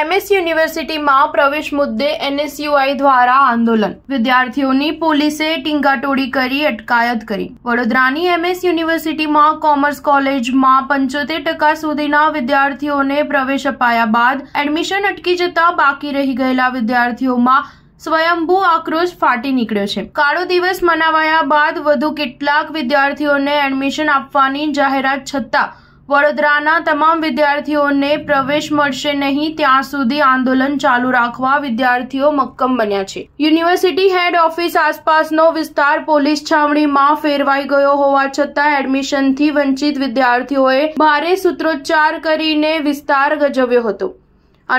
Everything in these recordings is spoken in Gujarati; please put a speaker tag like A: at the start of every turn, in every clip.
A: એમએસ યુનિવર્સિટીમાં પ્રવેશ મુદ્દે એનએસયુઆઈ દ્વારા આંદોલન વિદ્યાર્થીઓની પોલીસે ટીંગાટોડી કરી અટકાયત કરી વડોદરાની એમએસ યુનિવર્સિટીમાં કોમર્સ કોલેજમાં પંચોતેર ટકા સુધીના વિદ્યાર્થીઓને પ્રવેશ અપાયા બાદ એડમિશન અટકી જતા બાકી રહી ગયેલા વિદ્યાર્થીઓમાં સ્વયંભૂ આક્રોશ ફાટી નીકળ્યો છે કાળો દિવસ મનાવાયા બાદ વધુ કેટલાક વિદ્યાર્થીઓને એડમિશન આપવાની જાહેરાત છતાં વડોદરાના તમામ વિદ્યાર્થીઓને પ્રવેશ મળશે નહીં ત્યાં સુધી આંદોલન ચાલુ રાખવા વિદ્યાર્થીઓ મક્કમ બન્યા છે યુનિવર્સિટી હેડ ઓફિસ આસપાસનો વિસ્તાર પોલીસ છાવણીમાં ફેરવાઈ ગયો હોવા છતાં એડમિશનથી વંચિત વિદ્યાર્થીઓએ ભારે સૂત્રોચ્ચાર કરીને વિસ્તાર ગજવ્યો હતો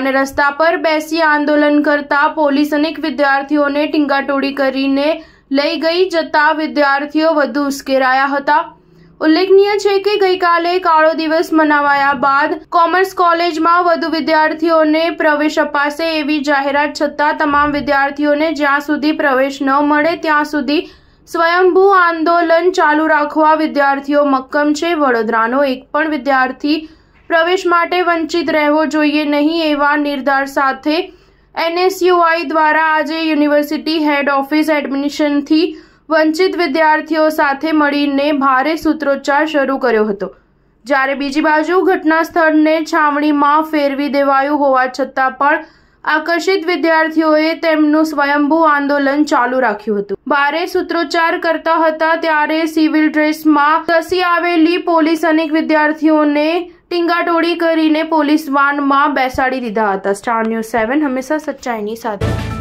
A: અને રસ્તા પર બેસી આંદોલન કરતા પોલીસ અનેક વિદ્યાર્થીઓને ટીંગાટોડી કરીને લઈ ગઈ જતા વિદ્યાર્થીઓ વધુ ઉશ્કેરાયા હતા ઉલ્લેખનીય છે કે ગઈકાલે કાળો દિવસ મનાવાયા બાદ કોમર્સ કોલેજમાં વધુ વિદ્યાર્થીઓને પ્રવેશ અપાશે એવી જાહેરાત છતાં તમામ વિદ્યાર્થીઓને જ્યાં સુધી પ્રવેશ ન મળે ત્યાં સુધી સ્વયંભૂ આંદોલન ચાલુ રાખવા વિદ્યાર્થીઓ મક્કમ છે વડોદરાનો એક પણ વિદ્યાર્થી પ્રવેશ માટે વંચિત રહેવો જોઈએ નહીં એવા નિર્ધાર સાથે એનએસયુઆઈ દ્વારા આજે યુનિવર્સિટી હેડ ઓફિસ એડમિશનથી વંચિત વિદ્યાર્થીઓ સાથે મળીને ભારે સૂત્રોચ્ચાર શરૂ કર્યો હતો જ્યારે બીજી બાજુ ઘટના સ્થળને છાવણીમાં ફેરવી દેવાયું હોવા છતાં પણ આકર્ષિત વિદ્યાર્થીઓએ તેમનું સ્વયંભૂ આંદોલન ચાલુ રાખ્યું હતું ભારે સૂત્રોચ્ચાર કરતા હતા ત્યારે સિવિલ ડ્રેસમાં ધસી આવેલી પોલીસ અનેક વિદ્યાર્થીઓને ટીંગાટોળી કરીને પોલીસ વાનમાં બેસાડી દીધા હતા સ્ટાર ન્યૂઝ સેવન હંમેશા સચ્ચાઈની સાથે